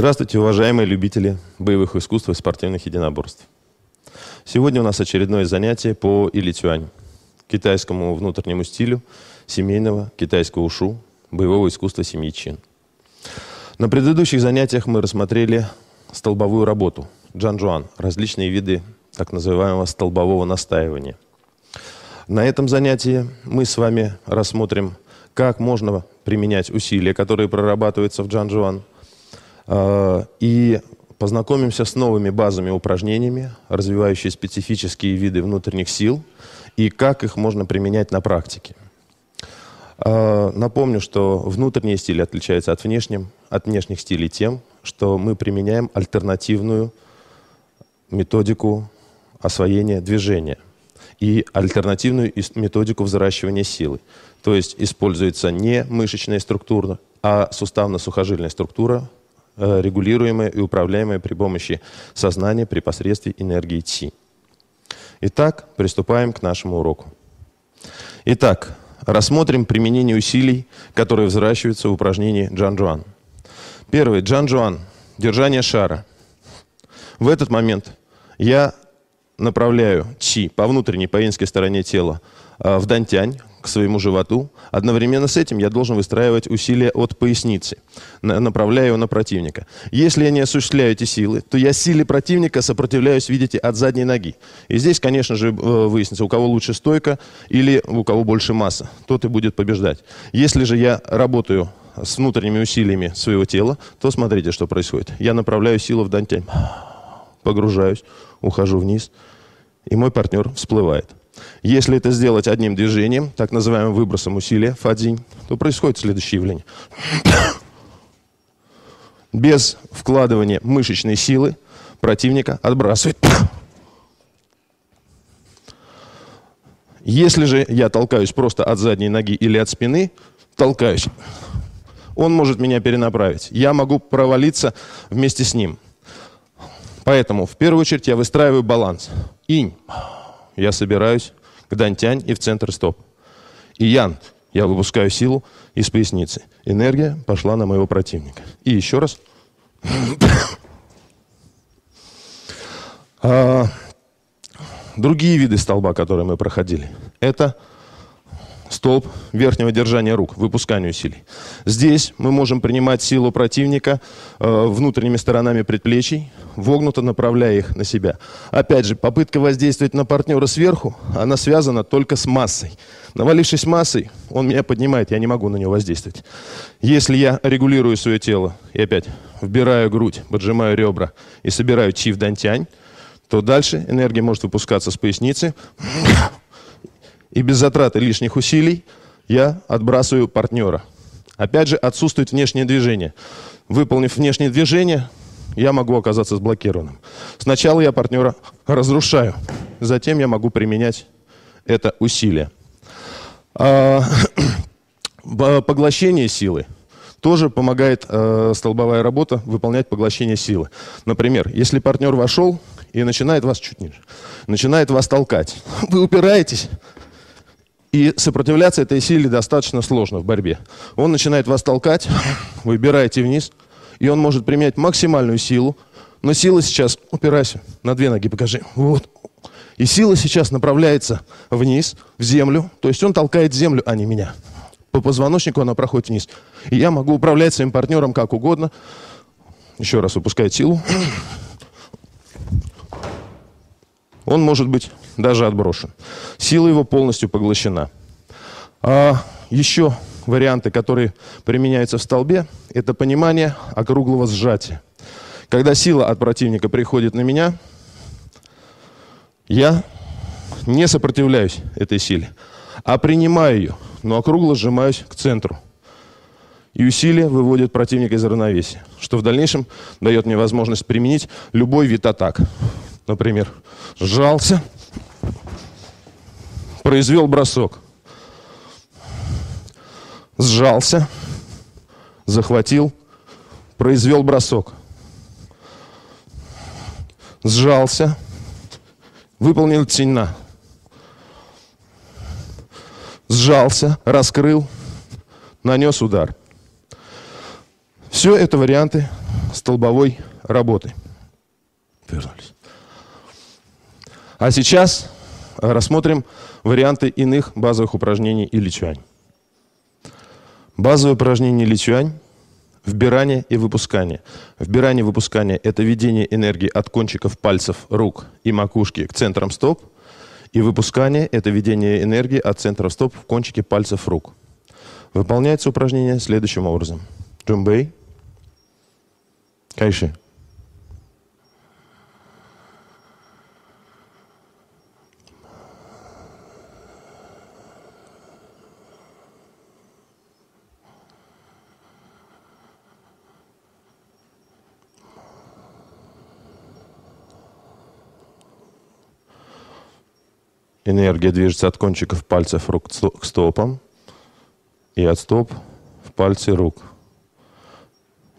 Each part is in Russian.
Здравствуйте, уважаемые любители боевых искусств и спортивных единоборств. Сегодня у нас очередное занятие по Илитюань, китайскому внутреннему стилю семейного китайского ушу, боевого искусства семьи Чин. На предыдущих занятиях мы рассмотрели столбовую работу, джанжуан, различные виды так называемого столбового настаивания. На этом занятии мы с вами рассмотрим, как можно применять усилия, которые прорабатываются в джанжуан – Э, и познакомимся с новыми базами упражнениями, развивающие специфические виды внутренних сил и как их можно применять на практике. Э, напомню, что внутренние стили отличаются от, внешним, от внешних стилей тем, что мы применяем альтернативную методику освоения движения и альтернативную методику взращивания силы. То есть используется не мышечная структура, а суставно-сухожильная структура Э, регулируемые и управляемые при помощи сознания при посредстве энергии Ти. Итак, приступаем к нашему уроку. Итак, рассмотрим применение усилий, которые взращиваются в упражнении Джан-Джуан. Первый. Джан-Джуан. Держание шара. В этот момент я направляю Чи по внутренней, по инской стороне тела э, в Дантянь, к своему животу. Одновременно с этим я должен выстраивать усилия от поясницы, направляя его на противника. Если я не осуществляю эти силы, то я силе противника сопротивляюсь, видите, от задней ноги. И здесь, конечно же, э, выяснится, у кого лучше стойка или у кого больше масса, тот и будет побеждать. Если же я работаю с внутренними усилиями своего тела, то смотрите, что происходит. Я направляю силу в дантянь, погружаюсь, ухожу вниз, и мой партнер всплывает. Если это сделать одним движением, так называемым выбросом усилия, фадзинь, то происходит следующее явление. Без вкладывания мышечной силы противника отбрасывает. Если же я толкаюсь просто от задней ноги или от спины, толкаюсь, он может меня перенаправить. Я могу провалиться вместе с ним. Поэтому в первую очередь я выстраиваю баланс. Инь. Я собираюсь к Дантянь и в центр стоп. И Ян, я выпускаю силу из поясницы. Энергия пошла на моего противника. И еще раз. А, другие виды столба, которые мы проходили, это столб верхнего держания рук, выпусканию усилий. Здесь мы можем принимать силу противника э, внутренними сторонами предплечий, вогнуто направляя их на себя. Опять же, попытка воздействовать на партнера сверху, она связана только с массой. Навалившись массой, он меня поднимает, я не могу на него воздействовать. Если я регулирую свое тело и опять вбираю грудь, поджимаю ребра и собираю чи в дантянь, то дальше энергия может выпускаться с поясницы, и без затраты лишних усилий я отбрасываю партнера. Опять же, отсутствует внешнее движение. Выполнив внешнее движение, я могу оказаться сблокированным. Сначала я партнера разрушаю, затем я могу применять это усилие. А, поглощение силы тоже помогает э, столбовая работа выполнять поглощение силы. Например, если партнер вошел и начинает вас чуть ниже, начинает вас толкать, вы упираетесь, и сопротивляться этой силе достаточно сложно в борьбе. Он начинает вас толкать, вы бираете вниз, и он может применять максимальную силу. Но сила сейчас, упирайся, на две ноги покажи, вот. И сила сейчас направляется вниз, в землю, то есть он толкает землю, а не меня. По позвоночнику она проходит вниз. И я могу управлять своим партнером как угодно. Еще раз выпускает силу. Он может быть даже отброшен. Сила его полностью поглощена. А еще варианты, которые применяются в столбе, это понимание округлого сжатия. Когда сила от противника приходит на меня, я не сопротивляюсь этой силе, а принимаю ее, но округло сжимаюсь к центру. И усилие выводит противника из равновесия, что в дальнейшем дает мне возможность применить любой вид атак. Например, сжался, произвел бросок. Сжался, захватил, произвел бросок. Сжался, выполнил теньна. Сжался, раскрыл, нанес удар. Все это варианты столбовой работы. Вернулись. А сейчас рассмотрим варианты иных базовых упражнений или чуань. Базовое упражнение или чуань – вбирание и выпускание. Вбирание и выпускание – это ведение энергии от кончиков пальцев, рук и макушки к центрам стоп. И выпускание – это ведение энергии от центров стоп в кончике пальцев рук. Выполняется упражнение следующим образом. Джумбей. Кайши. Энергия движется от кончиков пальцев рук к стопам и от стоп в пальцы рук.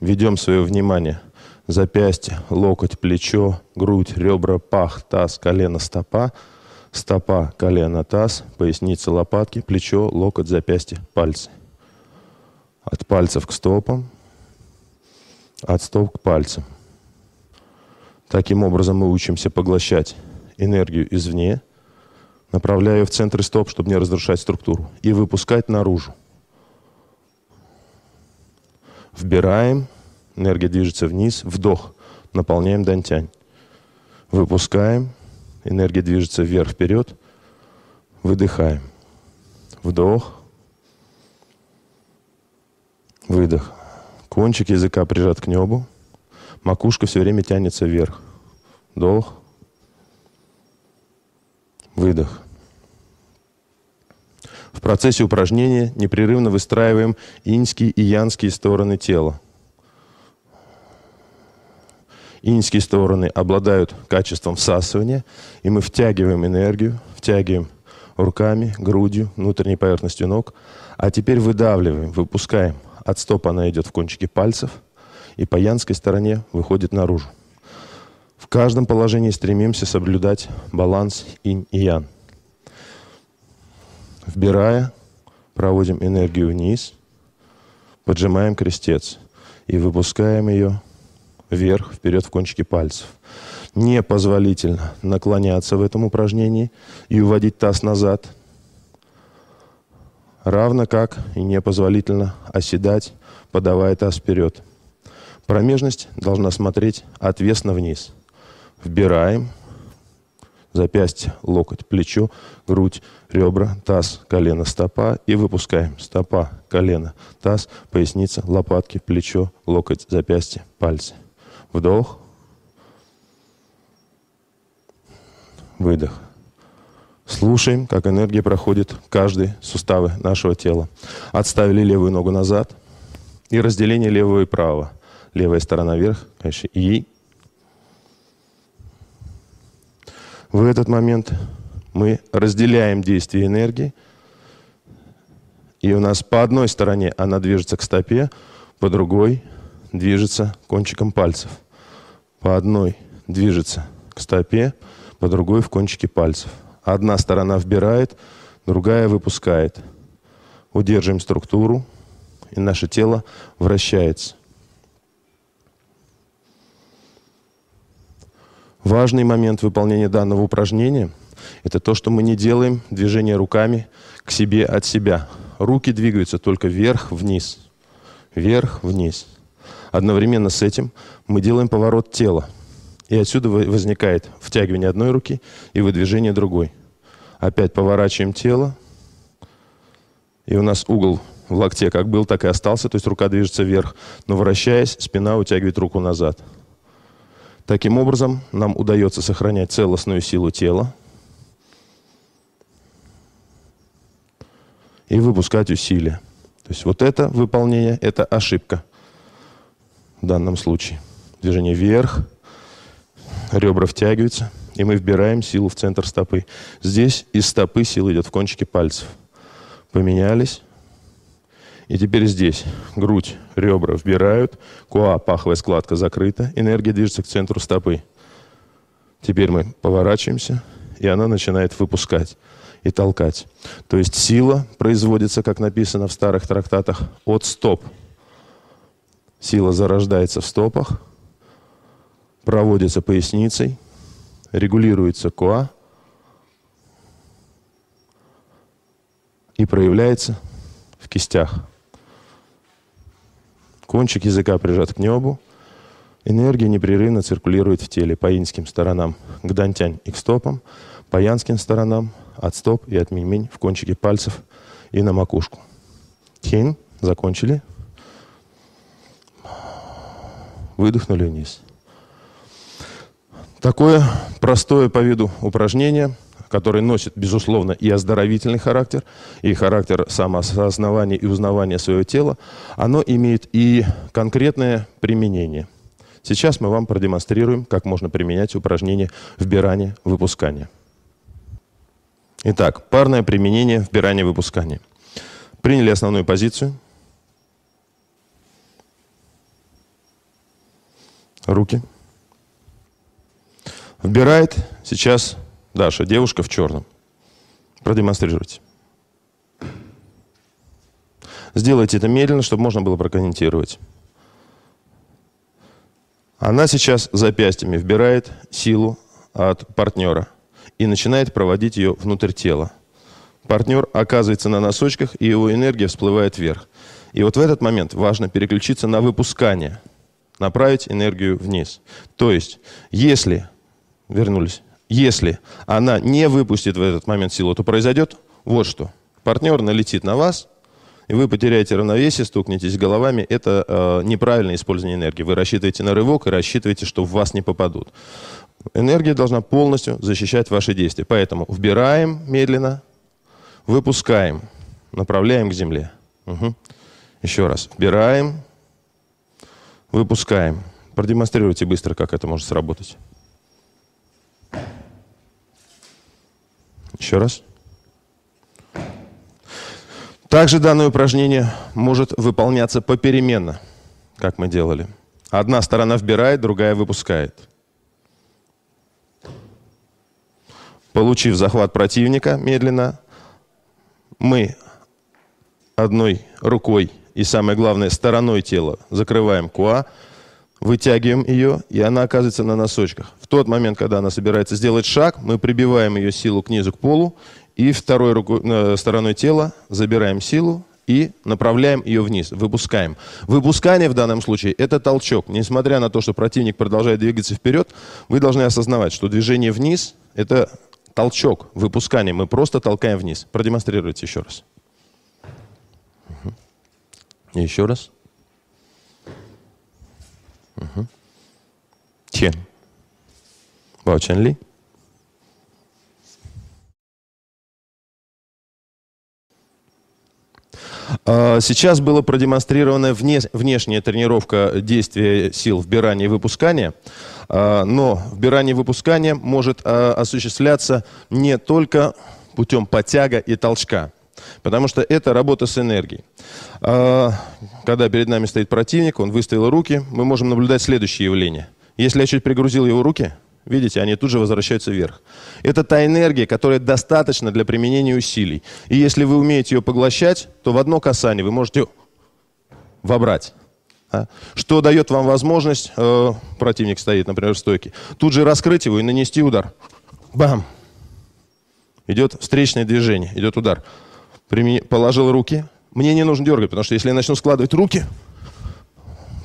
Ведем свое внимание. Запястье, локоть, плечо, грудь, ребра, пах, таз, колено, стопа. Стопа, колено, таз, поясница, лопатки, плечо, локоть, запястье, пальцы. От пальцев к стопам, от стоп к пальцам. Таким образом мы учимся поглощать энергию извне – Направляю в центр стоп, чтобы не разрушать структуру. И выпускать наружу. Вбираем. Энергия движется вниз. Вдох. Наполняем дантянь. Выпускаем. Энергия движется вверх-вперед. Выдыхаем. Вдох. Выдох. Кончик языка прижат к небу. Макушка все время тянется вверх. Вдох. Выдох. В процессе упражнения непрерывно выстраиваем иньские и янские стороны тела. Иньские стороны обладают качеством всасывания, и мы втягиваем энергию, втягиваем руками, грудью, внутренней поверхностью ног. А теперь выдавливаем, выпускаем. От стоп она идет в кончике пальцев, и по янской стороне выходит наружу каждом положении стремимся соблюдать баланс инь и ян. Вбирая, проводим энергию вниз, поджимаем крестец и выпускаем ее вверх, вперед в кончики пальцев. Не позволительно наклоняться в этом упражнении и уводить таз назад, равно как и не позволительно оседать, подавая таз вперед. Промежность должна смотреть отвесно вниз – Вбираем. Запястье, локоть, плечо, грудь, ребра, таз, колено, стопа. И выпускаем. Стопа, колено, таз, поясница, лопатки, плечо, локоть, запястье, пальцы. Вдох. Выдох. Слушаем, как энергия проходит каждый суставы нашего тела. Отставили левую ногу назад. И разделение левого и правого. Левая сторона вверх, конечно, и В этот момент мы разделяем действие энергии, и у нас по одной стороне она движется к стопе, по другой движется кончиком пальцев. По одной движется к стопе, по другой в кончике пальцев. Одна сторона вбирает, другая выпускает. Удерживаем структуру, и наше тело вращается. Важный момент выполнения данного упражнения – это то, что мы не делаем движение руками к себе от себя. Руки двигаются только вверх-вниз. Вверх-вниз. Одновременно с этим мы делаем поворот тела. И отсюда возникает втягивание одной руки и выдвижение другой. Опять поворачиваем тело. И у нас угол в локте как был, так и остался. То есть рука движется вверх. Но вращаясь, спина утягивает руку назад. Таким образом, нам удается сохранять целостную силу тела и выпускать усилия. То есть вот это выполнение – это ошибка в данном случае. Движение вверх, ребра втягиваются, и мы вбираем силу в центр стопы. Здесь из стопы сила идет в кончики пальцев. Поменялись, и теперь здесь грудь, ребра вбирают, коа, паховая складка закрыта, энергия движется к центру стопы. Теперь мы поворачиваемся, и она начинает выпускать и толкать. То есть сила производится, как написано в старых трактатах, от стоп. Сила зарождается в стопах, проводится поясницей, регулируется коа и проявляется в кистях. Кончик языка прижат к небу. Энергия непрерывно циркулирует в теле по инским сторонам к дантянь и к стопам, по янским сторонам от стоп и от минь-минь в кончике пальцев и на макушку. Хин, закончили. Выдохнули вниз. Такое простое по виду упражнение – который носит, безусловно, и оздоровительный характер, и характер самоосознавания и узнавания своего тела, оно имеет и конкретное применение. Сейчас мы вам продемонстрируем, как можно применять упражнение вбирание-выпускание. Итак, парное применение вбирания-выпускания. Приняли основную позицию. Руки. Вбирает сейчас Даша, девушка в черном. Продемонстрируйте. Сделайте это медленно, чтобы можно было прокомментировать. Она сейчас запястьями вбирает силу от партнера и начинает проводить ее внутрь тела. Партнер оказывается на носочках, и его энергия всплывает вверх. И вот в этот момент важно переключиться на выпускание, направить энергию вниз. То есть, если... Вернулись если она не выпустит в этот момент силу, то произойдет вот что. Партнер налетит на вас, и вы потеряете равновесие, стукнетесь головами. Это э, неправильное использование энергии. Вы рассчитываете на рывок и рассчитываете, что в вас не попадут. Энергия должна полностью защищать ваши действия. Поэтому вбираем медленно, выпускаем, направляем к земле. Угу. Еще раз. Вбираем, выпускаем. Продемонстрируйте быстро, как это может сработать. Еще раз. Также данное упражнение может выполняться попеременно, как мы делали. Одна сторона вбирает, другая выпускает. Получив захват противника медленно, мы одной рукой и, самой главной стороной тела закрываем куа, вытягиваем ее, и она оказывается на носочках. В тот момент, когда она собирается сделать шаг, мы прибиваем ее силу к низу, к полу, и второй руку, э, стороной тела забираем силу и направляем ее вниз, выпускаем. Выпускание в данном случае – это толчок. Несмотря на то, что противник продолжает двигаться вперед, вы должны осознавать, что движение вниз – это толчок, выпускание. Мы просто толкаем вниз. Продемонстрируйте еще раз. Угу. Еще раз. Mhm. Tje. ли? А, сейчас была продемонстрирована внеш... внешняя тренировка действия сил вбирания и выпускания, а, но вбирание и выпускание может а, осуществляться не только путем подтяга и толчка – Потому что это работа с энергией. А, когда перед нами стоит противник, он выставил руки, мы можем наблюдать следующее явление. Если я чуть пригрузил его руки, видите, они тут же возвращаются вверх. Это та энергия, которая достаточно для применения усилий. И если вы умеете ее поглощать, то в одно касание вы можете вобрать. А? Что дает вам возможность, э, противник стоит, например, в стойке, тут же раскрыть его и нанести удар. Бам! Идет встречное движение, идет удар. Прими... Положил руки. Мне не нужно дергать, потому что если я начну складывать руки,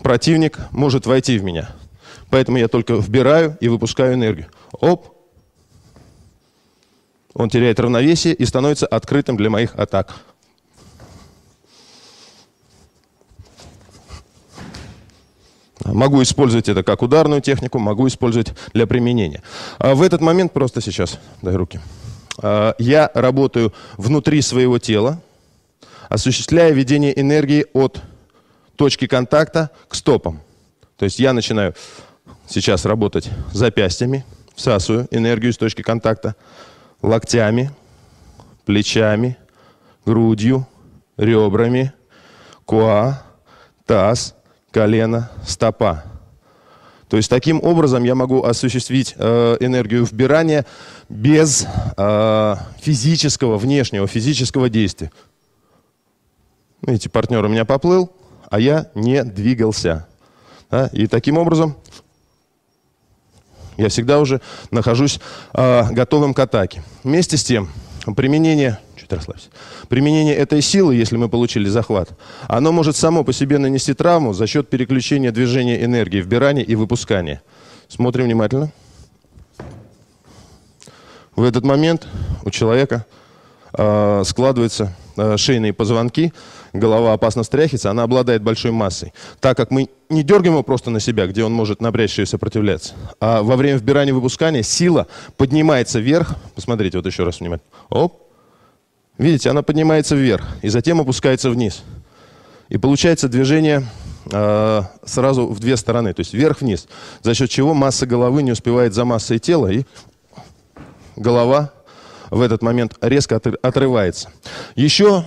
противник может войти в меня. Поэтому я только вбираю и выпускаю энергию. Оп! Он теряет равновесие и становится открытым для моих атак. Могу использовать это как ударную технику, могу использовать для применения. А в этот момент просто сейчас дай руки. А, я работаю внутри своего тела, осуществляя ведение энергии от точки контакта к стопам. То есть я начинаю сейчас работать запястьями, всасываю энергию с точки контакта, локтями, плечами, грудью, ребрами, куа, таз, колено, стопа. То есть таким образом я могу осуществить э, энергию вбирания без э, физического, внешнего физического действия. Видите, ну, партнер у меня поплыл, а я не двигался. И таким образом я всегда уже нахожусь э, готовым к атаке. Вместе с тем, применение чуть расслабься. Применение этой силы, если мы получили захват, оно может само по себе нанести травму за счет переключения движения энергии, вбирания и выпускания. Смотрим внимательно. В этот момент у человека э, складываются э, шейные позвонки, голова опасно стряхивается, она обладает большой массой. Так как мы не дергаем его просто на себя, где он может напрячься и сопротивляться, а во время вбирания и выпускания сила поднимается вверх. Посмотрите, вот еще раз внимательно. Оп, Видите, она поднимается вверх и затем опускается вниз. И получается движение а, сразу в две стороны, то есть вверх-вниз, за счет чего масса головы не успевает за массой тела, и голова в этот момент резко отрывается. Еще,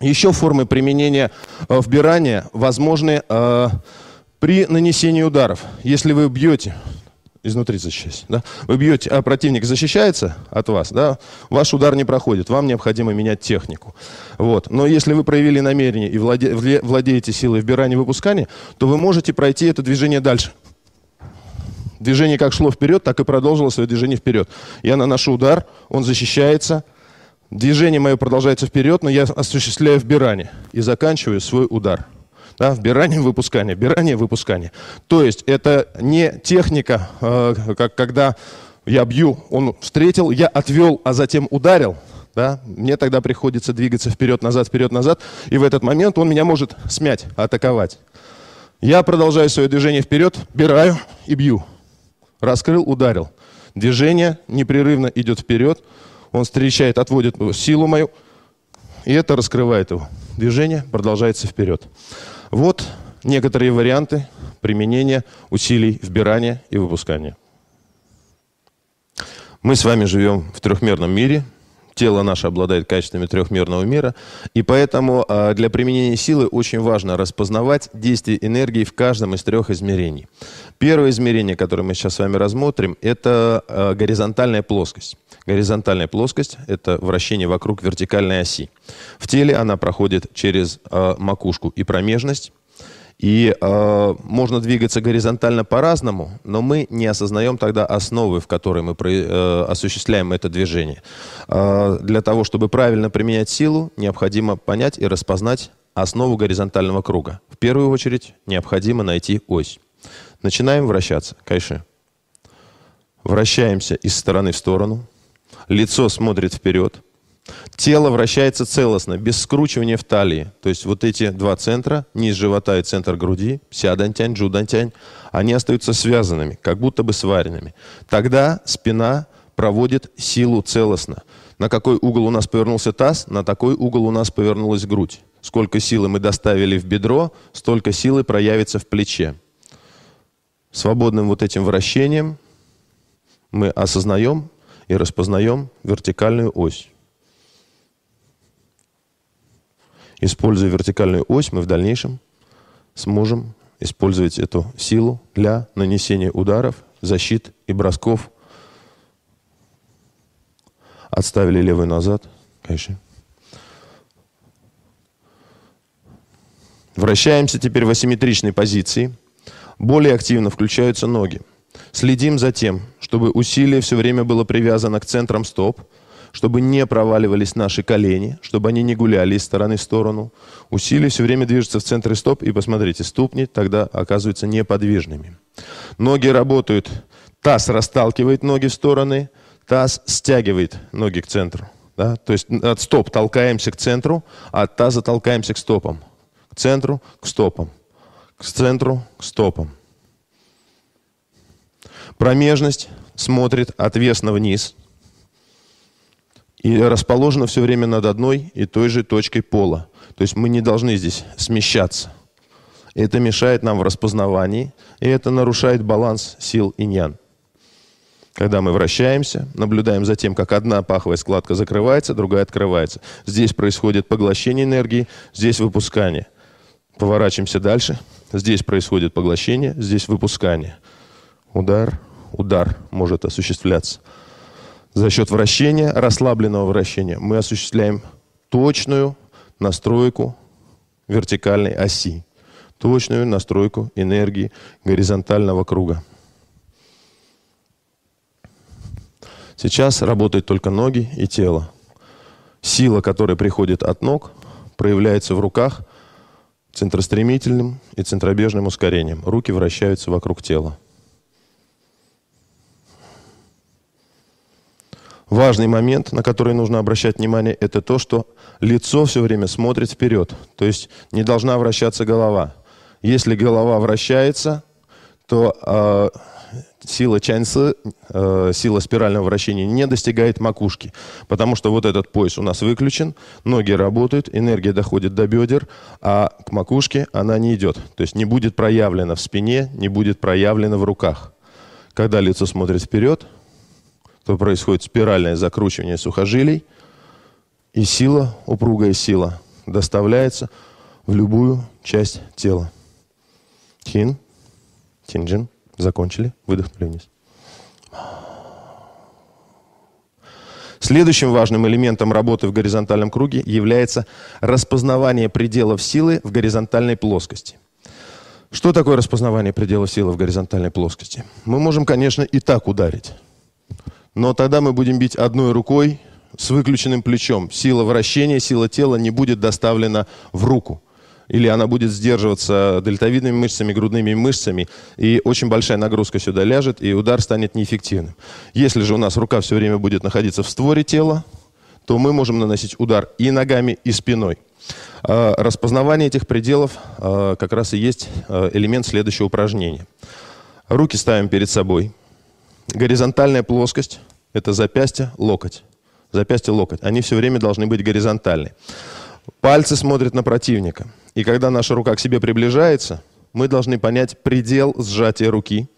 еще формы применения э, вбирания возможны а, при нанесении ударов. Если вы бьете изнутри защищаясь. Да? Вы бьете, а противник защищается от вас, да? ваш удар не проходит, вам необходимо менять технику. Вот. Но если вы проявили намерение и владе, владеете силой вбирания и выпускания, то вы можете пройти это движение дальше. Движение как шло вперед, так и продолжило свое движение вперед. Я наношу удар, он защищается, движение мое продолжается вперед, но я осуществляю вбирание и заканчиваю свой удар. Да, вбирание, выпускание, вбирание, выпускание. То есть это не техника, э, как когда я бью, он встретил, я отвел, а затем ударил. Да? Мне тогда приходится двигаться вперед-назад, вперед-назад, и в этот момент он меня может смять, атаковать. Я продолжаю свое движение вперед, бираю и бью. Раскрыл, ударил. Движение непрерывно идет вперед, он встречает, отводит силу мою, и это раскрывает его. Движение продолжается вперед. Вот некоторые варианты применения усилий вбирания и выпускания. Мы с вами живем в трехмерном мире – тело наше обладает качествами трехмерного мира, и поэтому а, для применения силы очень важно распознавать действие энергии в каждом из трех измерений. Первое измерение, которое мы сейчас с вами рассмотрим, это а, горизонтальная плоскость. Горизонтальная плоскость – это вращение вокруг вертикальной оси. В теле она проходит через а, макушку и промежность, и э, можно двигаться горизонтально по-разному, но мы не осознаем тогда основы, в которой мы про, э, осуществляем это движение. Э, для того, чтобы правильно применять силу, необходимо понять и распознать основу горизонтального круга. В первую очередь необходимо найти ось. Начинаем вращаться. Кайши. Вращаемся из стороны в сторону. Лицо смотрит вперед. Тело вращается целостно, без скручивания в талии. То есть вот эти два центра, низ живота и центр груди, дантянь джу дантянь, они остаются связанными, как будто бы сваренными. Тогда спина проводит силу целостно. На какой угол у нас повернулся таз, на такой угол у нас повернулась грудь. Сколько силы мы доставили в бедро, столько силы проявится в плече. Свободным вот этим вращением мы осознаем и распознаем вертикальную ось. Используя вертикальную ось, мы в дальнейшем сможем использовать эту силу для нанесения ударов, защит и бросков. Отставили левую назад. Конечно. Вращаемся теперь в асимметричной позиции. Более активно включаются ноги. Следим за тем, чтобы усилие все время было привязано к центрам стоп – чтобы не проваливались наши колени, чтобы они не гуляли из стороны в сторону. Усилие все время движется в центре стоп, и посмотрите, ступни тогда оказываются неподвижными. Ноги работают, таз расталкивает ноги в стороны, таз стягивает ноги к центру. Да? То есть от стоп толкаемся к центру, а от таза толкаемся к стопам. К центру, к стопам. К центру, к стопам. Промежность смотрит от вниз – и расположено все время над одной и той же точкой пола. То есть мы не должны здесь смещаться. Это мешает нам в распознавании, и это нарушает баланс сил и иньян. Когда мы вращаемся, наблюдаем за тем, как одна паховая складка закрывается, другая открывается. Здесь происходит поглощение энергии, здесь выпускание. Поворачиваемся дальше. Здесь происходит поглощение, здесь выпускание. Удар, удар может осуществляться за счет вращения, расслабленного вращения, мы осуществляем точную настройку вертикальной оси, точную настройку энергии горизонтального круга. Сейчас работают только ноги и тело. Сила, которая приходит от ног, проявляется в руках центростремительным и центробежным ускорением. Руки вращаются вокруг тела. Важный момент, на который нужно обращать внимание, это то, что лицо все время смотрит вперед. То есть не должна вращаться голова. Если голова вращается, то э, сила чаньсы, э, сила спирального вращения не достигает макушки, потому что вот этот пояс у нас выключен, ноги работают, энергия доходит до бедер, а к макушке она не идет. То есть не будет проявлена в спине, не будет проявлена в руках. Когда лицо смотрит вперед, то происходит спиральное закручивание сухожилий, и сила, упругая сила, доставляется в любую часть тела. Хин, тинджин, закончили, выдохнули вниз. Следующим важным элементом работы в горизонтальном круге является распознавание пределов силы в горизонтальной плоскости. Что такое распознавание пределов силы в горизонтальной плоскости? Мы можем, конечно, и так ударить но тогда мы будем бить одной рукой с выключенным плечом. Сила вращения, сила тела не будет доставлена в руку. Или она будет сдерживаться дельтовидными мышцами, грудными мышцами, и очень большая нагрузка сюда ляжет, и удар станет неэффективным. Если же у нас рука все время будет находиться в створе тела, то мы можем наносить удар и ногами, и спиной. А, распознавание этих пределов а, как раз и есть а, элемент следующего упражнения. Руки ставим перед собой. Горизонтальная плоскость это запястье, локоть. Запястье, локоть. Они все время должны быть горизонтальны. Пальцы смотрят на противника. И когда наша рука к себе приближается, мы должны понять предел сжатия руки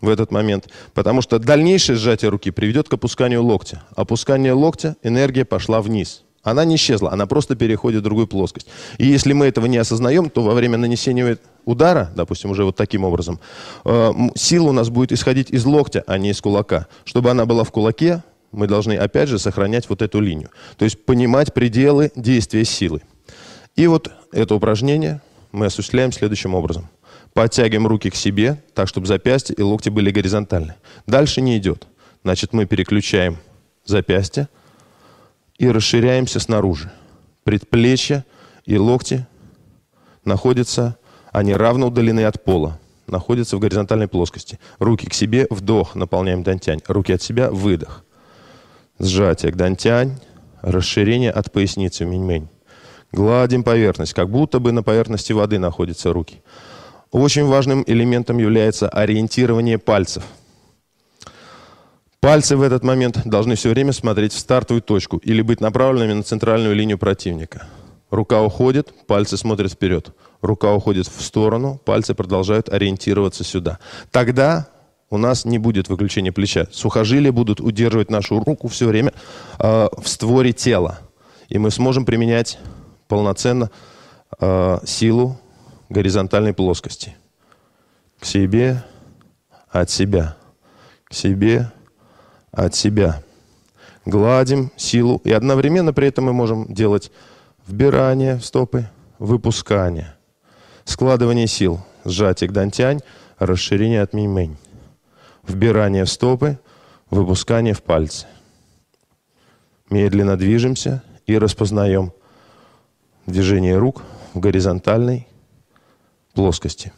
в этот момент. Потому что дальнейшее сжатие руки приведет к опусканию локтя. Опускание локтя, энергия пошла вниз – она не исчезла, она просто переходит в другую плоскость. И если мы этого не осознаем, то во время нанесения удара, допустим, уже вот таким образом, э, сила у нас будет исходить из локтя, а не из кулака. Чтобы она была в кулаке, мы должны опять же сохранять вот эту линию. То есть понимать пределы действия силы. И вот это упражнение мы осуществляем следующим образом. Подтягиваем руки к себе, так, чтобы запястья и локти были горизонтальны. Дальше не идет. Значит, мы переключаем запястья и расширяемся снаружи. Предплечья и локти находятся, они равно удалены от пола, находятся в горизонтальной плоскости. Руки к себе, вдох, наполняем дантянь. Руки от себя, выдох. Сжатие к дантянь, расширение от поясницы, минь-мень. Гладим поверхность, как будто бы на поверхности воды находятся руки. Очень важным элементом является ориентирование пальцев – Пальцы в этот момент должны все время смотреть в стартовую точку или быть направленными на центральную линию противника. Рука уходит, пальцы смотрят вперед. Рука уходит в сторону, пальцы продолжают ориентироваться сюда. Тогда у нас не будет выключения плеча. Сухожилия будут удерживать нашу руку все время э, в створе тела. И мы сможем применять полноценно э, силу горизонтальной плоскости. К себе, от себя. К себе, от себя. Гладим силу, и одновременно при этом мы можем делать вбирание в стопы, выпускание, складывание сил, сжатие к дантянь, расширение от мимень, вбирание в стопы, выпускание в пальцы. Медленно движемся и распознаем движение рук в горизонтальной плоскости.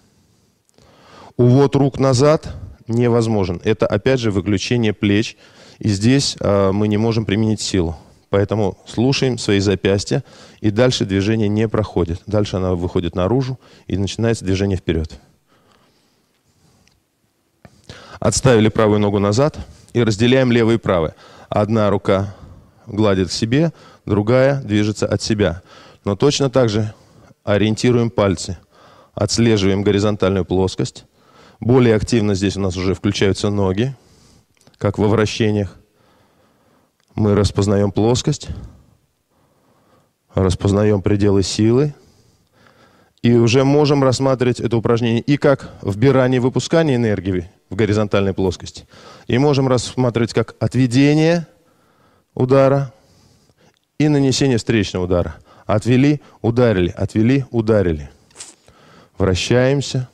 Увод рук назад – невозможен. Это, опять же, выключение плеч. И здесь э, мы не можем применить силу. Поэтому слушаем свои запястья, и дальше движение не проходит. Дальше она выходит наружу, и начинается движение вперед. Отставили правую ногу назад и разделяем левое и правое. Одна рука гладит к себе, другая движется от себя. Но точно так же ориентируем пальцы. Отслеживаем горизонтальную плоскость. Более активно здесь у нас уже включаются ноги, как во вращениях. Мы распознаем плоскость, распознаем пределы силы, и уже можем рассматривать это упражнение и как вбирание и выпускание энергии в горизонтальной плоскости, и можем рассматривать как отведение удара и нанесение встречного удара. Отвели, ударили, отвели, ударили. Вращаемся –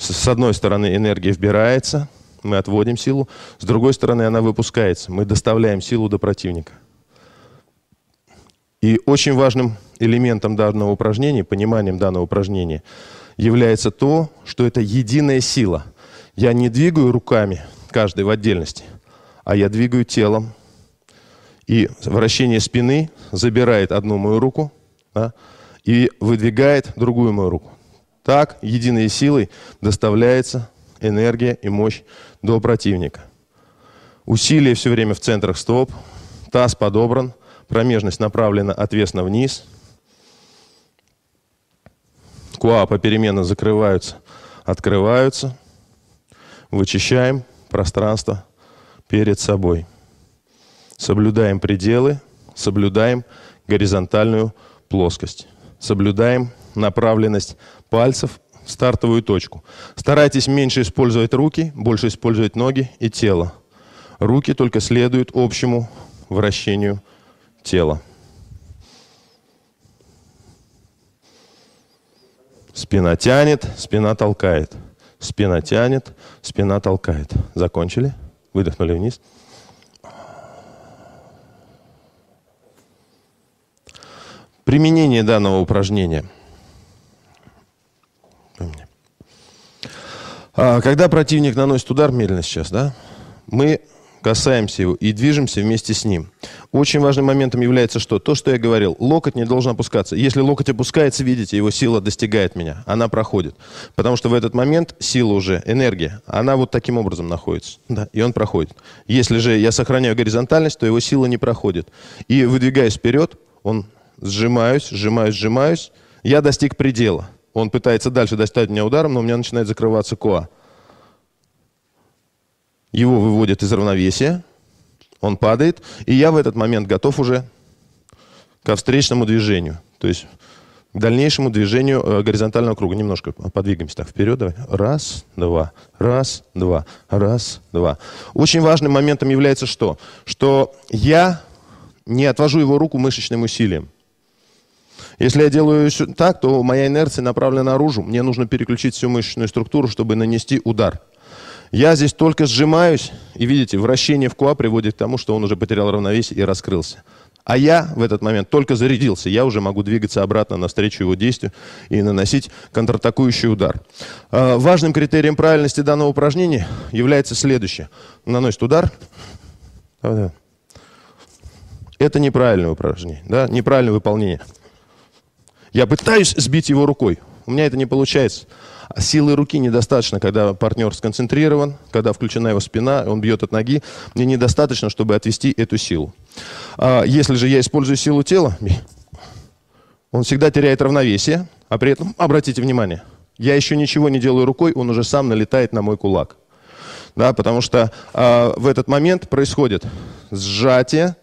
с одной стороны, энергия вбирается, мы отводим силу. С другой стороны, она выпускается. Мы доставляем силу до противника. И очень важным элементом данного упражнения, пониманием данного упражнения, является то, что это единая сила. Я не двигаю руками, каждый в отдельности, а я двигаю телом. И вращение спины забирает одну мою руку да, и выдвигает другую мою руку. Так единой силой доставляется энергия и мощь до противника. Усилие все время в центрах стоп, таз подобран, промежность направлена отвесно вниз. Куа попеременно закрываются, открываются. Вычищаем пространство перед собой. Соблюдаем пределы, соблюдаем горизонтальную плоскость. Соблюдаем направленность пальцев, стартовую точку. Старайтесь меньше использовать руки, больше использовать ноги и тело. Руки только следуют общему вращению тела. Спина тянет, спина толкает. Спина тянет, спина толкает. Закончили? Выдохнули вниз. Применение данного упражнения – А, когда противник наносит удар, медленно сейчас, да, мы касаемся его и движемся вместе с ним. Очень важным моментом является что? То, что я говорил, локоть не должен опускаться. Если локоть опускается, видите, его сила достигает меня, она проходит. Потому что в этот момент сила уже, энергия, она вот таким образом находится, да, и он проходит. Если же я сохраняю горизонтальность, то его сила не проходит. И выдвигаясь вперед, он сжимаюсь, сжимаюсь, сжимаюсь, я достиг предела – он пытается дальше достать меня ударом, но у меня начинает закрываться коа. Его выводит из равновесия, он падает, и я в этот момент готов уже ко встречному движению. То есть к дальнейшему движению э, горизонтального круга. Немножко подвигаемся так вперед. Давай. Раз, два, раз, два, раз, два. Очень важным моментом является что? Что я не отвожу его руку мышечным усилием. Если я делаю так, то моя инерция направлена наружу. Мне нужно переключить всю мышечную структуру, чтобы нанести удар. Я здесь только сжимаюсь, и видите, вращение в куа приводит к тому, что он уже потерял равновесие и раскрылся. А я в этот момент только зарядился, я уже могу двигаться обратно навстречу его действию и наносить контратакующий удар. А, важным критерием правильности данного упражнения является следующее. Наносит удар. Это неправильное упражнение, да, неправильное выполнение. Я пытаюсь сбить его рукой. У меня это не получается. Силы руки недостаточно, когда партнер сконцентрирован, когда включена его спина, он бьет от ноги. Мне недостаточно, чтобы отвести эту силу. А если же я использую силу тела, он всегда теряет равновесие, а при этом, обратите внимание, я еще ничего не делаю рукой, он уже сам налетает на мой кулак. Да, потому что э, в этот момент происходит сжатие,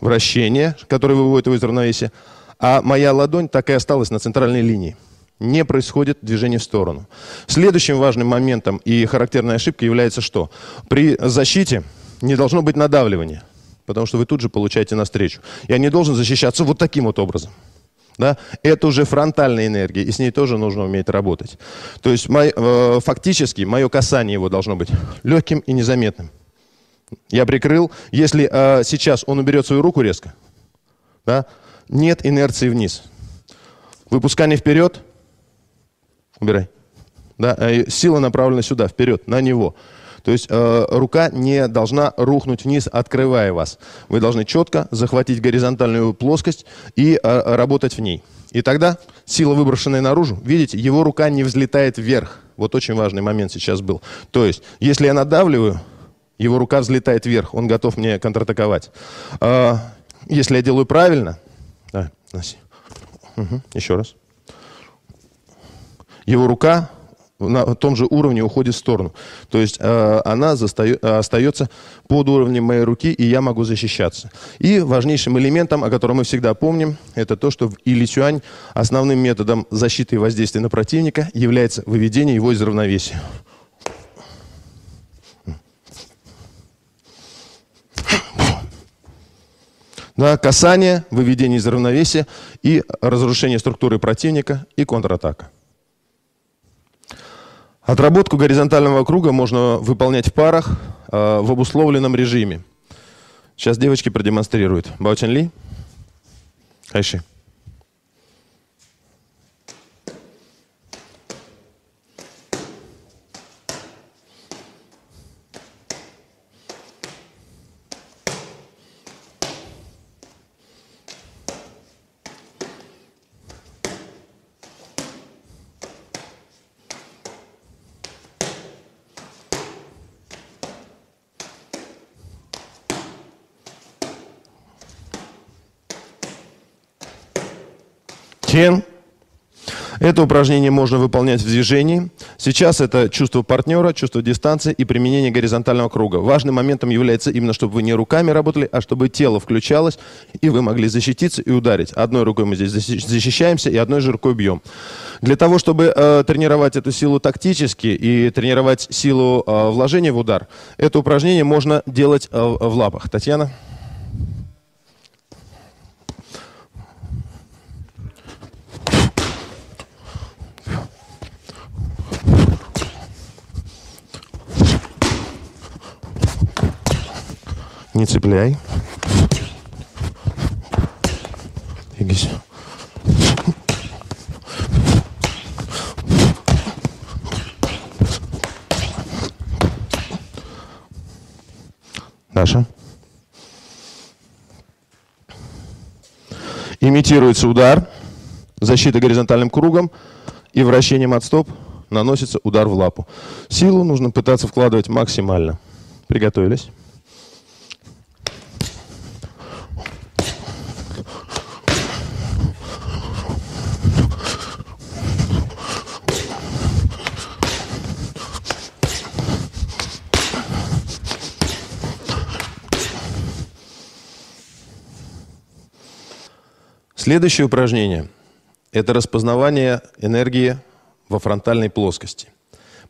вращение, которое выводит его из равновесия, а моя ладонь так и осталась на центральной линии. Не происходит движение в сторону. Следующим важным моментом и характерной ошибкой является что? При защите не должно быть надавливания, потому что вы тут же получаете навстречу. Я не должен защищаться вот таким вот образом. Да? Это уже фронтальная энергия, и с ней тоже нужно уметь работать. То есть мой, э, фактически мое касание его должно быть легким и незаметным. Я прикрыл. Если э, сейчас он уберет свою руку резко, да, нет инерции вниз. Выпускание вперед. Убирай. Да, э, сила направлена сюда, вперед, на него. То есть э, рука не должна рухнуть вниз, открывая вас. Вы должны четко захватить горизонтальную плоскость и э, работать в ней. И тогда сила, выброшенная наружу, видите, его рука не взлетает вверх. Вот очень важный момент сейчас был. То есть, если я надавливаю, его рука взлетает вверх, он готов мне контратаковать. Э, если я делаю правильно, Давай, носи. Угу. Еще раз. Его рука на том же уровне уходит в сторону. То есть э, она застаю, э, остается под уровнем моей руки, и я могу защищаться. И важнейшим элементом, о котором мы всегда помним, это то, что в Илисюань основным методом защиты и воздействия на противника является выведение его из равновесия. Да, касание, выведение из равновесия и разрушение структуры противника и контратака. Отработку горизонтального круга можно выполнять в парах э, в обусловленном режиме. Сейчас девочки продемонстрируют. Баучан Ли? Хайши. Чен. Это упражнение можно выполнять в движении. Сейчас это чувство партнера, чувство дистанции и применение горизонтального круга. Важным моментом является именно, чтобы вы не руками работали, а чтобы тело включалось, и вы могли защититься и ударить. Одной рукой мы здесь защищаемся, и одной же рукой бьем. Для того, чтобы э, тренировать эту силу тактически и тренировать силу э, вложения в удар, это упражнение можно делать э, в лапах. Татьяна? не цепляй. Двигайся. Даша. Имитируется удар, защита горизонтальным кругом и вращением от стоп наносится удар в лапу. Силу нужно пытаться вкладывать максимально. Приготовились. Следующее упражнение – это распознавание энергии во фронтальной плоскости.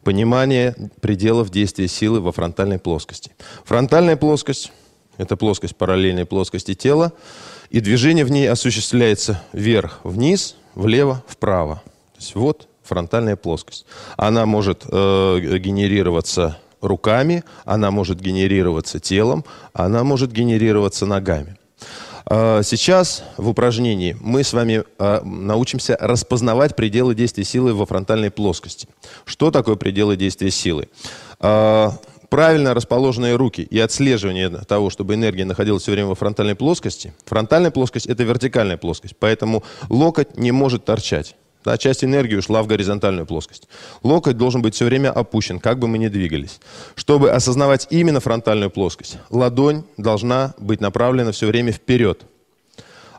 Понимание пределов действия силы во фронтальной плоскости. Фронтальная плоскость – это плоскость параллельной плоскости тела, и движение в ней осуществляется вверх-вниз, влево-вправо. То есть вот фронтальная плоскость. Она может э, генерироваться руками, она может генерироваться телом, она может генерироваться ногами. А, сейчас в упражнении мы с вами а, научимся распознавать пределы действия силы во фронтальной плоскости. Что такое пределы действия силы? А, правильно расположенные руки и отслеживание того, чтобы энергия находилась все время во фронтальной плоскости. Фронтальная плоскость – это вертикальная плоскость, поэтому локоть не может торчать. Да, часть энергии ушла в горизонтальную плоскость. Локоть должен быть все время опущен, как бы мы ни двигались. Чтобы осознавать именно фронтальную плоскость, ладонь должна быть направлена все время вперед.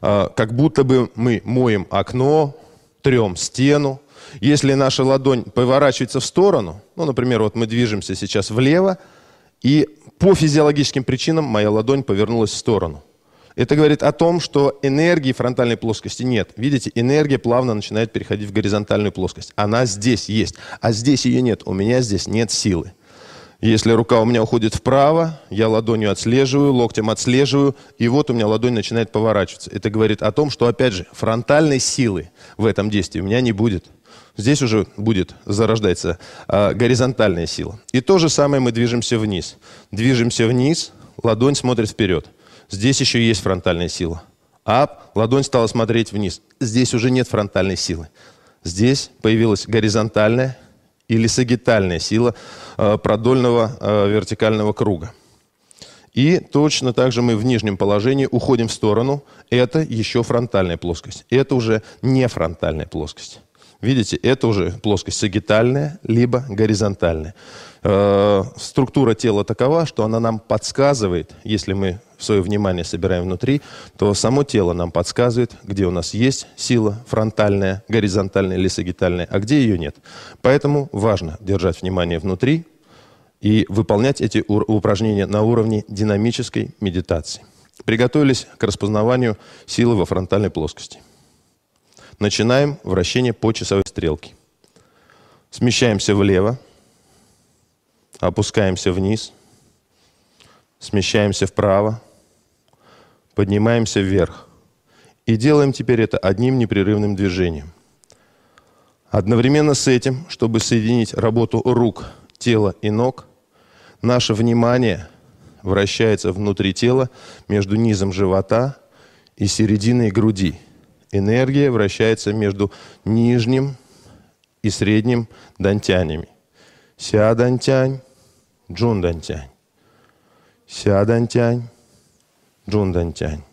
А, как будто бы мы моем окно, трем стену. Если наша ладонь поворачивается в сторону, ну, например, вот мы движемся сейчас влево, и по физиологическим причинам моя ладонь повернулась в сторону – это говорит о том, что энергии фронтальной плоскости нет. Видите, энергия плавно начинает переходить в горизонтальную плоскость. Она здесь есть, а здесь ее нет. У меня здесь нет силы. Если рука у меня уходит вправо, я ладонью отслеживаю, локтем отслеживаю, и вот у меня ладонь начинает поворачиваться. Это говорит о том, что, опять же, фронтальной силы в этом действии у меня не будет. Здесь уже будет зарождаться э, а, горизонтальная сила. И то же самое мы движемся вниз. Движемся вниз, ладонь смотрит вперед. Здесь еще есть фронтальная сила. Ап, ладонь стала смотреть вниз. Здесь уже нет фронтальной силы. Здесь появилась горизонтальная или сагитальная сила э, продольного э, вертикального круга. И точно так же мы в нижнем положении уходим в сторону. Это еще фронтальная плоскость. Это уже не фронтальная плоскость. Видите, это уже плоскость сагитальная, либо горизонтальная. Э, структура тела такова, что она нам подсказывает, если мы свое внимание собираем внутри, то само тело нам подсказывает, где у нас есть сила фронтальная, горизонтальная или сагитальная, а где ее нет. Поэтому важно держать внимание внутри и выполнять эти упражнения на уровне динамической медитации. Приготовились к распознаванию силы во фронтальной плоскости. Начинаем вращение по часовой стрелке. Смещаемся влево, Опускаемся вниз. Смещаемся вправо. Поднимаемся вверх. И делаем теперь это одним непрерывным движением. Одновременно с этим, чтобы соединить работу рук, тела и ног, наше внимание вращается внутри тела между низом живота и серединой груди. Энергия вращается между нижним и средним дантянями. Ся дантянь, Джун Дантянь. Ся Дантянь. Джун Дантянь.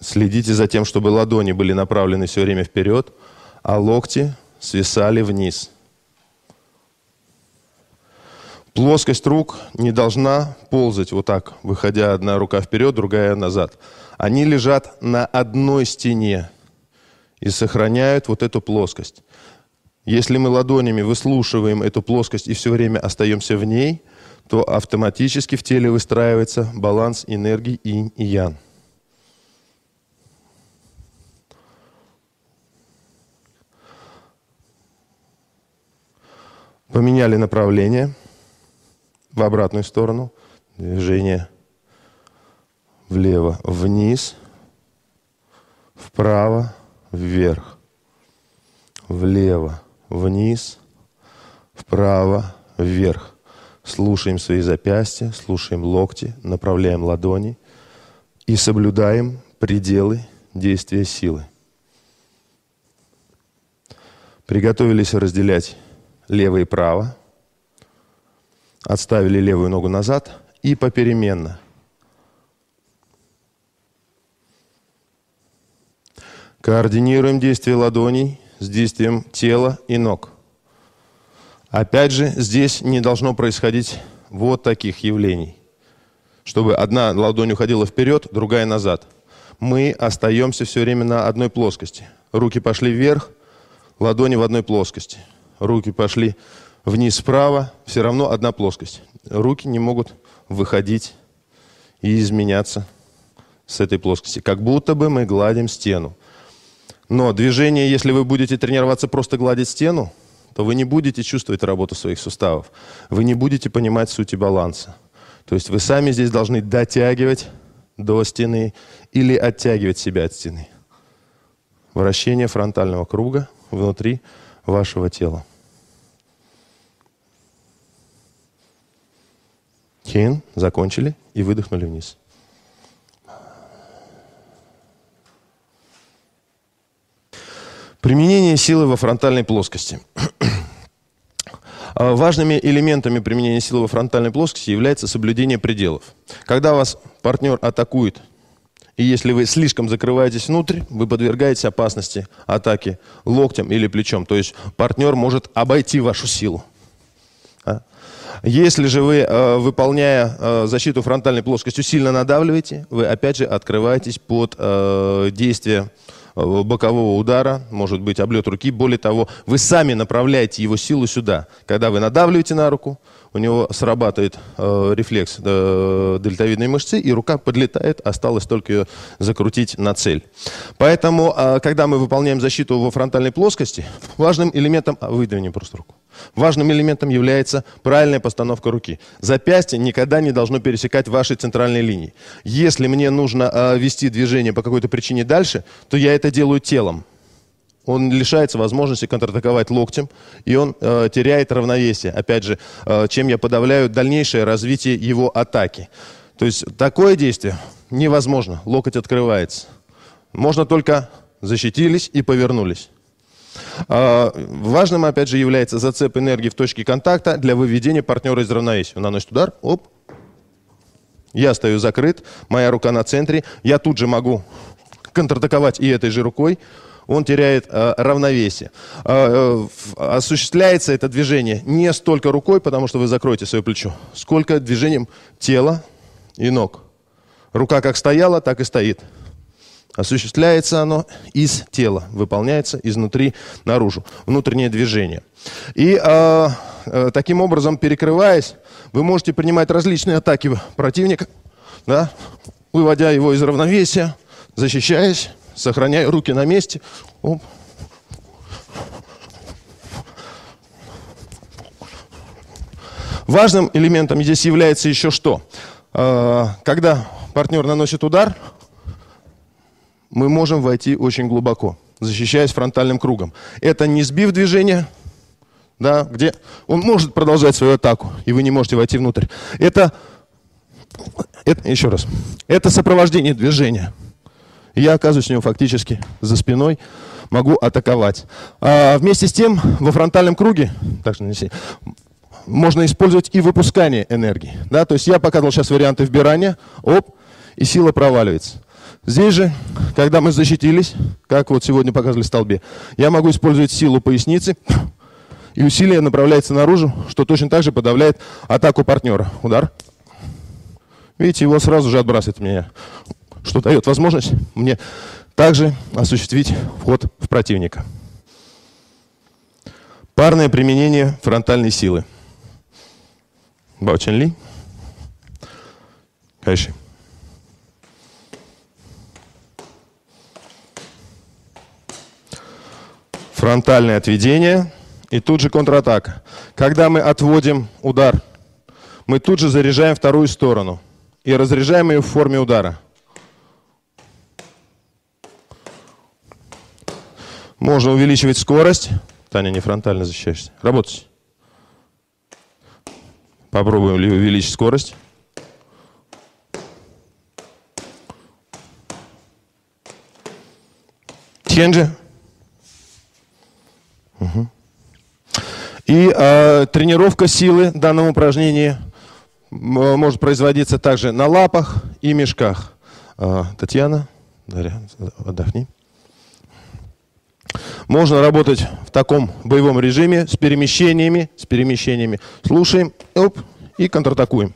Следите за тем, чтобы ладони были направлены все время вперед, а локти свисали вниз. Плоскость рук не должна ползать вот так, выходя одна рука вперед, другая назад. Они лежат на одной стене и сохраняют вот эту плоскость. Если мы ладонями выслушиваем эту плоскость и все время остаемся в ней, то автоматически в теле выстраивается баланс энергии инь и ян. Поменяли направление в обратную сторону. Движение влево, вниз, вправо, вверх, влево, вниз, вправо, вверх. Слушаем свои запястья, слушаем локти, направляем ладони и соблюдаем пределы действия силы. Приготовились разделять лево и право. Отставили левую ногу назад и попеременно. Координируем действие ладоней – с действием тела и ног. Опять же, здесь не должно происходить вот таких явлений. Чтобы одна ладонь уходила вперед, другая назад. Мы остаемся все время на одной плоскости. Руки пошли вверх, ладони в одной плоскости. Руки пошли вниз справа, все равно одна плоскость. Руки не могут выходить и изменяться с этой плоскости. Как будто бы мы гладим стену. Но движение, если вы будете тренироваться просто гладить стену, то вы не будете чувствовать работу своих суставов. Вы не будете понимать сути баланса. То есть вы сами здесь должны дотягивать до стены или оттягивать себя от стены. Вращение фронтального круга внутри вашего тела. Хин, закончили и выдохнули вниз. Применение силы во фронтальной плоскости. А важными элементами применения силы во фронтальной плоскости является соблюдение пределов. Когда вас партнер атакует, и если вы слишком закрываетесь внутрь, вы подвергаетесь опасности атаки локтем или плечом. То есть партнер может обойти вашу силу. А? Если же вы, э, выполняя э, защиту фронтальной плоскостью, сильно надавливаете, вы опять же открываетесь под э, действие партнера Э, бокового удара, может быть облет руки. Более того, вы сами направляете его силу сюда. Когда вы надавливаете на руку, у него срабатывает э, рефлекс э, дельтовидной мышцы, и рука подлетает, осталось только ее закрутить на цель. Поэтому, э, когда мы выполняем защиту во фронтальной плоскости, важным элементом... А, выдавливания просто руку. Важным элементом является правильная постановка руки. Запястье никогда не должно пересекать вашей центральной линии. Если мне нужно э, вести движение по какой-то причине дальше, то я это делаю телом. Он лишается возможности контратаковать локтем, и он э, теряет равновесие. Опять же, э, чем я подавляю дальнейшее развитие его атаки. То есть такое действие невозможно. Локоть открывается. Можно только защитились и повернулись. А, важным, опять же, является зацеп энергии в точке контакта для выведения партнера из равновесия. Он наносит удар, оп, я стою закрыт, моя рука на центре, я тут же могу контратаковать и этой же рукой, он теряет а, а, э, равновесие. Э, э, осуществляется это движение не столько рукой, потому что вы закроете свое плечо, сколько движением тела и ног. Рука как стояла, так и стоит осуществляется оно из тела, выполняется изнутри наружу, внутреннее движение. И э, э, таким образом, перекрываясь, вы можете принимать различные атаки противника, да, выводя его из равновесия, защищаясь, сохраняя руки на месте. Оп. Важным элементом здесь является еще что? А, когда партнер наносит удар, мы можем войти очень глубоко, защищаясь фронтальным кругом. Это не сбив движение, да, где он может продолжать свою атаку, и вы не можете войти внутрь. Это, это еще раз, это сопровождение движения. Я оказываюсь у него фактически за спиной, могу атаковать. А вместе с тем, во фронтальном круге, так что нанеси, можно использовать и выпускание энергии. Да? То есть я показывал сейчас варианты вбирания, оп, и сила проваливается. Здесь же, когда мы защитились, как вот сегодня показывали в столбе, я могу использовать силу поясницы, и усилие направляется наружу, что точно так же подавляет атаку партнера. Удар. Видите, его сразу же отбрасывает меня, что дает возможность мне также осуществить вход в противника. Парное применение фронтальной силы. Бао Чен Ли. Конечно. фронтальное отведение и тут же контратака. Когда мы отводим удар, мы тут же заряжаем вторую сторону и разряжаем ее в форме удара. Можно увеличивать скорость. Таня, не фронтально защищаешься. Работать. Попробуем ли увеличить скорость. Ченджи. И э, тренировка силы в данном упражнении э, может производиться также на лапах и мешках. Э, Татьяна, Дарья, отдохни. Можно работать в таком боевом режиме с перемещениями, с перемещениями. Слушаем, оп, и контратакуем.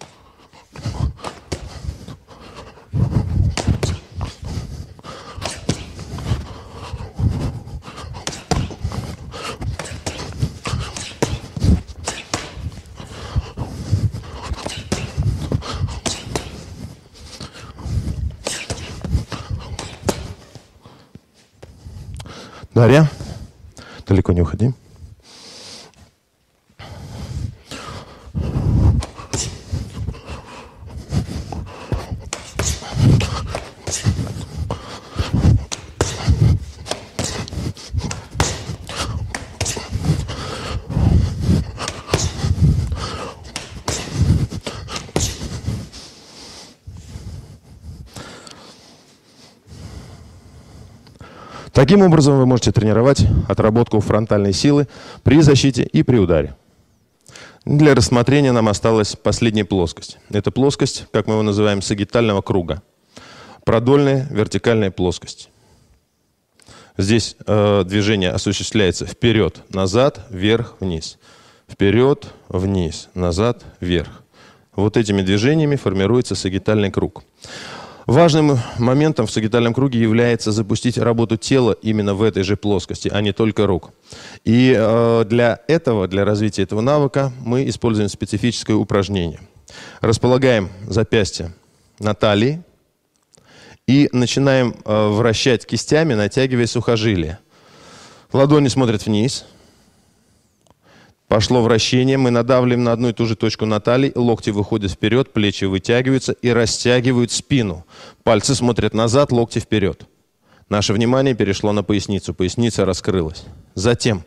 Дарья, далеко не уходи. Таким образом, вы можете тренировать отработку фронтальной силы при защите и при ударе. Для рассмотрения нам осталась последняя плоскость. Это плоскость, как мы его называем, сагитального круга. Продольная вертикальная плоскость. Здесь э, движение осуществляется вперед, назад, вверх, вниз. Вперед, вниз, назад, вверх. Вот этими движениями формируется сагитальный круг. Важным моментом в сагитальном круге является запустить работу тела именно в этой же плоскости, а не только рук. И э, для этого, для развития этого навыка, мы используем специфическое упражнение. Располагаем запястья на талии и начинаем э, вращать кистями, натягивая сухожилия. Ладони смотрят вниз – Пошло вращение, мы надавливаем на одну и ту же точку Натальи, локти выходят вперед, плечи вытягиваются и растягивают спину. Пальцы смотрят назад, локти вперед. Наше внимание перешло на поясницу, поясница раскрылась. Затем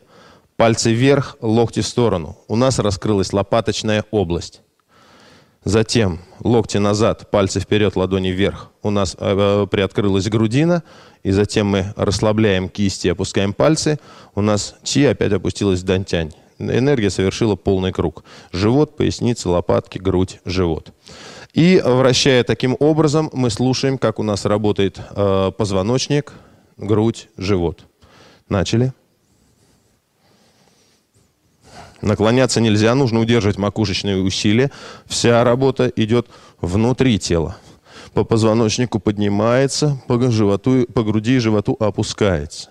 пальцы вверх, локти в сторону. У нас раскрылась лопаточная область. Затем локти назад, пальцы вперед, ладони вверх. У нас э, э приоткрылась грудина, и затем мы расслабляем кисти, опускаем пальцы. У нас чи опять опустилась в дантянь энергия совершила полный круг. Живот, поясница, лопатки, грудь, живот. И вращая таким образом, мы слушаем, как у нас работает э, позвоночник, грудь, живот. Начали. Наклоняться нельзя, нужно удерживать макушечные усилия. Вся работа идет внутри тела. По позвоночнику поднимается, по, животу, по груди и животу опускается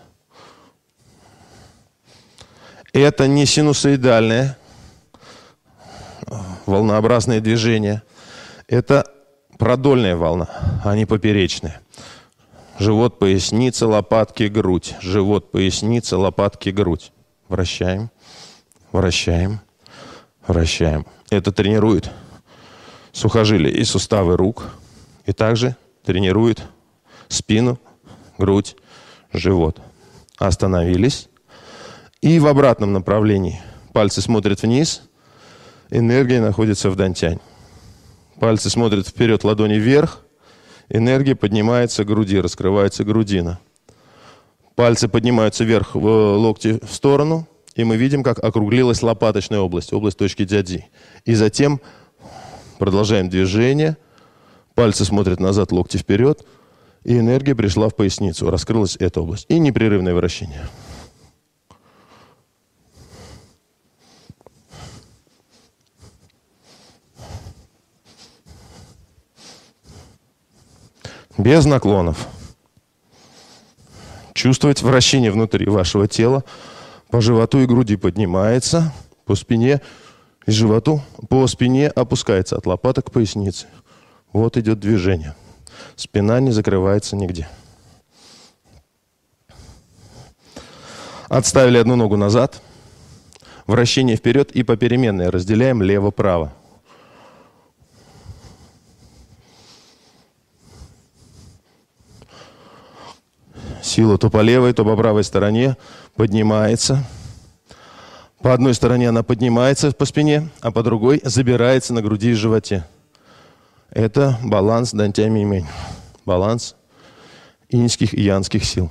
это не синусоидальное волнообразное движение. Это продольная волна, а не поперечная. Живот, поясница, лопатки, грудь. Живот, поясница, лопатки, грудь. Вращаем, вращаем, вращаем. Это тренирует сухожилия и суставы рук. И также тренирует спину, грудь, живот. Остановились. И в обратном направлении. Пальцы смотрят вниз, энергия находится в дантянь. Пальцы смотрят вперед, ладони вверх, энергия поднимается к груди, раскрывается грудина. Пальцы поднимаются вверх, э, локти в сторону, и мы видим, как округлилась лопаточная область, область точки дяди. И затем продолжаем движение, пальцы смотрят назад, локти вперед, и энергия пришла в поясницу, раскрылась эта область. И непрерывное вращение. без наклонов. Чувствовать вращение внутри вашего тела. По животу и груди поднимается, по спине и животу, по спине опускается от лопаток к пояснице. Вот идет движение. Спина не закрывается нигде. Отставили одну ногу назад. Вращение вперед и попеременное. Разделяем лево-право. Сила то по левой, то по правой стороне поднимается. По одной стороне она поднимается по спине, а по другой забирается на груди и животе. Это баланс дантями имень. Баланс иньских и янских сил.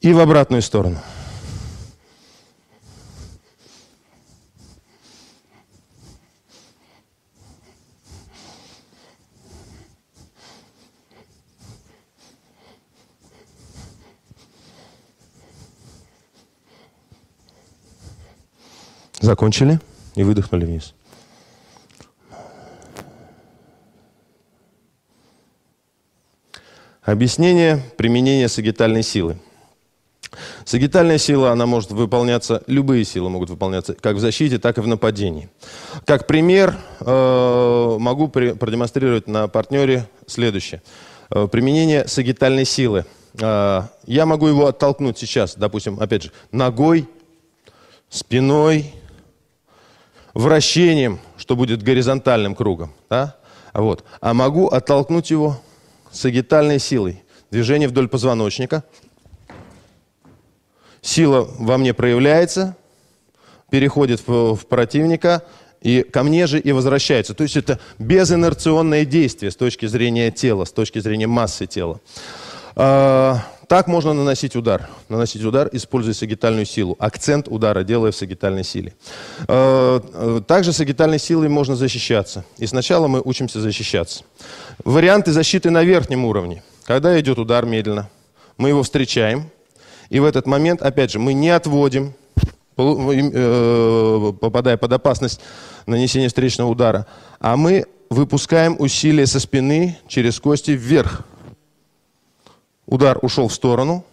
И в обратную сторону – Закончили и выдохнули вниз. Объяснение применения сагитальной силы. Сагитальная сила, она может выполняться, любые силы могут выполняться как в защите, так и в нападении. Как пример э, могу при, продемонстрировать на партнере следующее. Э, применение сагитальной силы. Э, я могу его оттолкнуть сейчас, допустим, опять же, ногой, спиной, вращением, что будет горизонтальным кругом. Да? Вот. А могу оттолкнуть его сагитальной силой. Движение вдоль позвоночника. Сила во мне проявляется, переходит в, в противника, и ко мне же и возвращается. То есть это безинерционное действие с точки зрения тела, с точки зрения массы тела. А, так можно наносить удар. Наносить удар, используя сагитальную силу. Акцент удара делая в сагитальной силе. А, также сагитальной силой можно защищаться. И сначала мы учимся защищаться. Варианты защиты на верхнем уровне. Когда идет удар медленно, мы его встречаем. И в этот момент, опять же, мы не отводим, э, попадая под опасность нанесения встречного удара, а мы выпускаем усилие со спины через кости вверх, Удар ушел в сторону.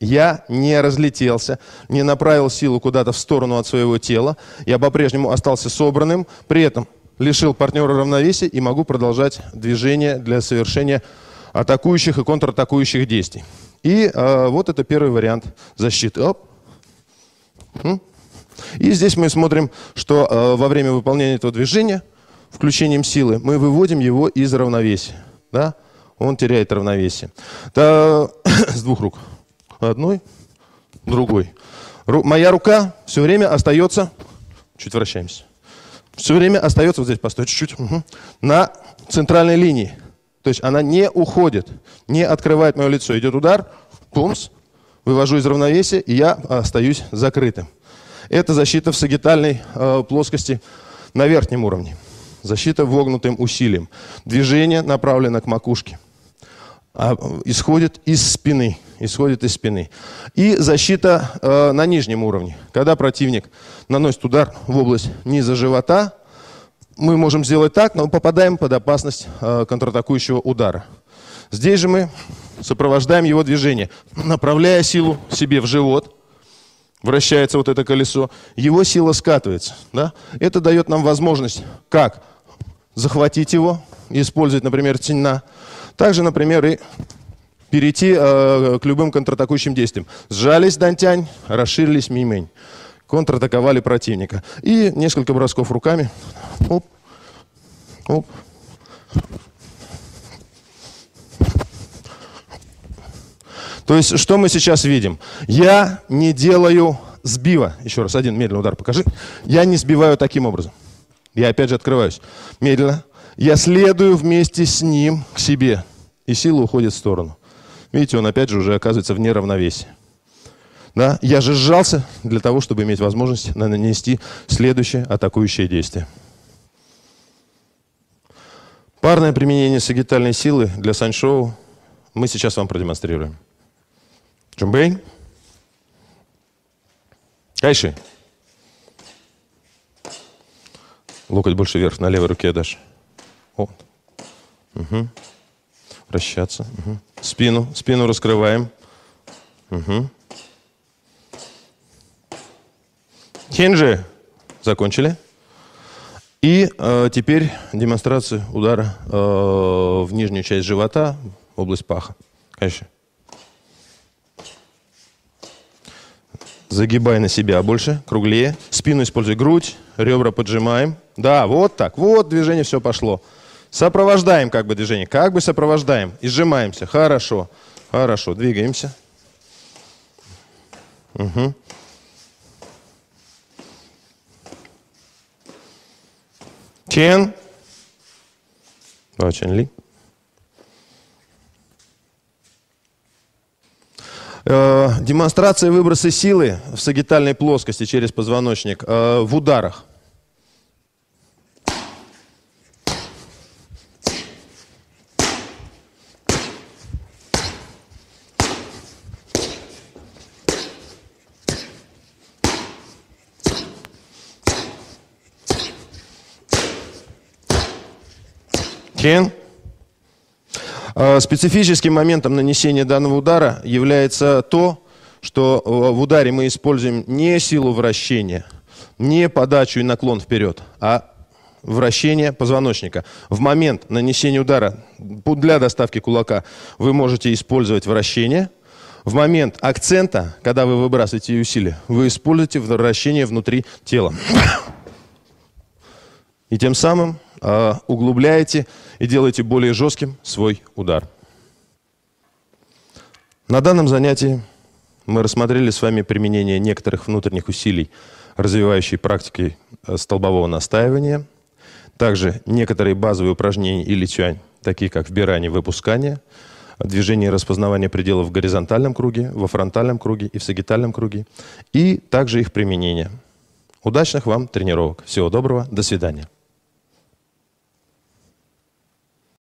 Я не разлетелся, не направил силу куда-то в сторону от своего тела. Я по-прежнему остался собранным, при этом лишил партнера равновесия и могу продолжать движение для совершения атакующих и контратакующих действий. И э, вот это первый вариант защиты. Оп. Хм. И здесь мы смотрим, что э, во время выполнения этого движения, включением силы, мы выводим его из равновесия. Да? он теряет равновесие. Да, с двух рук. Одной, другой. Ру, моя рука все время остается, чуть вращаемся, все время остается, вот здесь постой чуть-чуть, угу, на центральной линии. То есть она не уходит, не открывает мое лицо. Идет удар, пумс, вывожу из равновесия, и я остаюсь закрытым. Это защита в сагитальной э, плоскости на верхнем уровне. Защита вогнутым усилием. Движение направлено к макушке. А, исходит из спины. Исходит из спины. И защита э, на нижнем уровне. Когда противник наносит удар в область низа живота, мы можем сделать так, но попадаем под опасность э, контратакующего удара. Здесь же мы сопровождаем его движение, направляя силу себе в живот, вращается вот это колесо, его сила скатывается. Да? Это дает нам возможность как захватить его, использовать, например, теньна, также, например, и перейти э, к любым контратакующим действиям. Сжались Дантянь, расширились Мимень. Контратаковали противника. И несколько бросков руками. Оп, оп. То есть, что мы сейчас видим? Я не делаю сбива. Еще раз, один медленный удар покажи. Я не сбиваю таким образом. Я опять же открываюсь. Медленно. Я следую вместе с ним к себе. И сила уходит в сторону. Видите, он опять же уже оказывается в неравновесии. Да? Я же сжался для того, чтобы иметь возможность нанести следующее атакующее действие. Парное применение сагитальной силы для саншоу мы сейчас вам продемонстрируем. Джумбей, Кайши. Локоть больше вверх, на левой руке дашь. О. Угу. Вращаться. Угу. Спину. Спину раскрываем. Угу. Хинжи. Закончили. И э, теперь демонстрация удара э, в нижнюю часть живота, область паха. Конечно. Загибай на себя больше, круглее. Спину используй грудь, ребра поджимаем. Да, вот так, вот движение, все пошло. Сопровождаем как бы движение, как бы сопровождаем. И сжимаемся. Хорошо, хорошо, двигаемся. Угу. Чен. Очень ли. Э, демонстрация выброса силы в сагитальной плоскости через позвоночник э, в ударах. Кен. А, специфическим моментом нанесения данного удара является то, что э, в ударе мы используем не силу вращения, не подачу и наклон вперед, а вращение позвоночника. В момент нанесения удара для доставки кулака вы можете использовать вращение. В момент акцента, когда вы выбрасываете усилие, вы используете вращение внутри тела. И тем самым а, углубляете и делаете более жестким свой удар. На данном занятии мы рассмотрели с вами применение некоторых внутренних усилий, развивающей практикой э, столбового настаивания, также некоторые базовые упражнения или тюань, такие как вбирание, выпускание, движение и распознавание пределов в горизонтальном круге, во фронтальном круге и в сагитальном круге, и также их применение. Удачных вам тренировок. Всего доброго. До свидания.